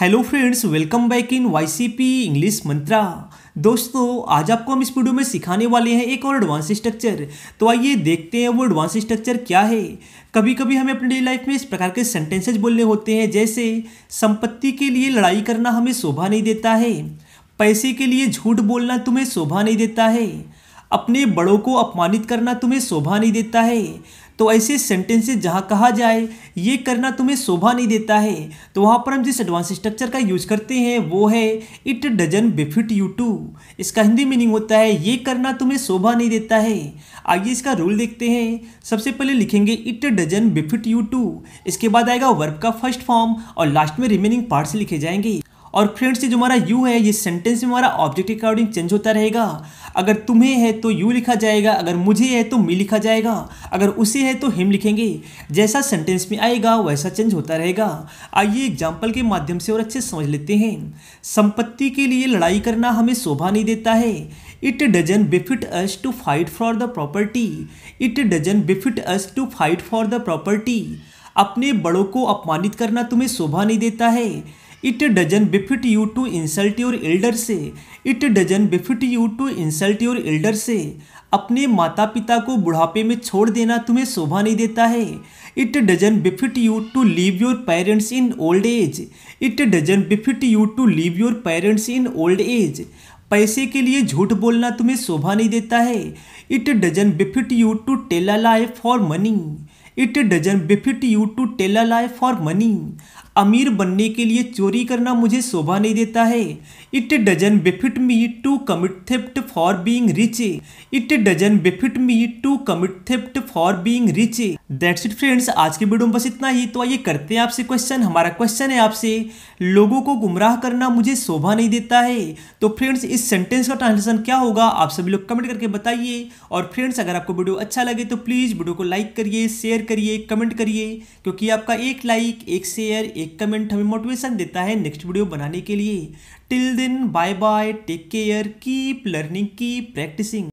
hello friends welcome back in YCP English mantra दोस्तों आज आपको हम इस वीडियो में सिखाने वाले हैं एक और एडवांस स्ट्रक्चर तो आइए देखते हैं वो एडवांस स्ट्रक्चर क्या है कभी कभी हमें अपने डेली लाइफ में इस प्रकार के सेंटेंसेज बोलने होते हैं जैसे संपत्ति के लिए लड़ाई करना हमें शोभा नहीं देता है पैसे के लिए झूठ बोलना तुम्हें शोभा नहीं देता है अपने बड़ों को अपमानित करना तुम्हें शोभा नहीं देता है तो ऐसे सेंटेंसेस जहाँ कहा जाए ये करना तुम्हें शोभा नहीं देता है तो वहाँ पर हम जिस एडवांस स्ट्रक्चर का यूज करते हैं वो है it doesn't befit you to इसका हिंदी मीनिंग होता है ये करना तुम्हें शोभा नहीं देता है आइए इसका रूल देखते हैं सबसे पहले लिखेंगे it doesn't befit you to इसके बाद आएगा वर्क का फर्स्ट फॉर्म और लास्ट में रिमेनिंग पार्ट्स लिखे जाएंगे और फ्रेंड्स ये जो हमारा यू है ये सेंटेंस में हमारा ऑब्जेक्ट के अकॉर्डिंग चेंज होता रहेगा अगर तुम्हें है तो यू लिखा जाएगा अगर मुझे है तो मी लिखा जाएगा अगर उसे है तो हिम लिखेंगे जैसा सेंटेंस में आएगा वैसा चेंज होता रहेगा आइए एग्जाम्पल के माध्यम से और अच्छे समझ लेते हैं संपत्ति के लिए लड़ाई करना हमें शोभा नहीं देता है it doesn't befit us to fight for the property it doesn't befit us to fight for the property अपने बड़ों को अपमानित करना तुम्हें शोभा नहीं देता है it doesn't befit you to insult your elder से it doesn't befit you to insult your elder से अपने माता पिता को बुढ़ापे में छोड़ देना तुम्हें शोभा नहीं देता है it doesn't befit you to leave your parents in old age it doesn't befit you to leave your parents in old age पैसे के लिए झूठ बोलना तुम्हें शोभा नहीं देता है it doesn't befit you to tell a life for money it doesn't befit you to tell a life for money अमीर बनने के लिए चोरी करना मुझे शोभा नहीं देता है it doesn't befit me to commit theft for being rich it doesn't befit me to commit theft for being rich that's it friends आज के वीडियो में बस इतना ही तो आइए करते हैं आपसे क्वेश्चन हमारा क्वेश्चन है आपसे लोगों को गुमराह करना मुझे शोभा नहीं देता है तो फ्रेंड्स इस सेंटेंस का ट्रांसलेशन क्या होगा आप सभी लोग कमेंट करके बताइए और फ्रेंड्स अगर आपको वीडियो अच्छा लगे तो प्लीज़ वीडियो को लाइक करिए शेयर करिए कमेंट करिए क्योंकि आपका एक लाइक एक शेयर एक एक कमेंट हमें मोटिवेशन देता है नेक्स्ट वीडियो बनाने के लिए till then bye bye take care keep learning keep practising